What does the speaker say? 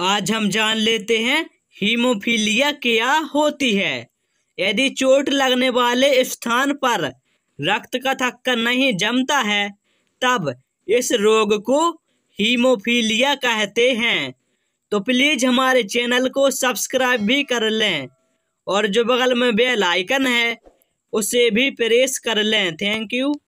आज हम जान लेते हैं हीमोफीलिया क्या होती है यदि चोट लगने वाले स्थान पर रक्त का थक्का नहीं जमता है तब इस रोग को हीमोफीलिया कहते हैं तो प्लीज़ हमारे चैनल को सब्सक्राइब भी कर लें और जो बगल में बेल आइकन है उसे भी प्रेस कर लें थैंक यू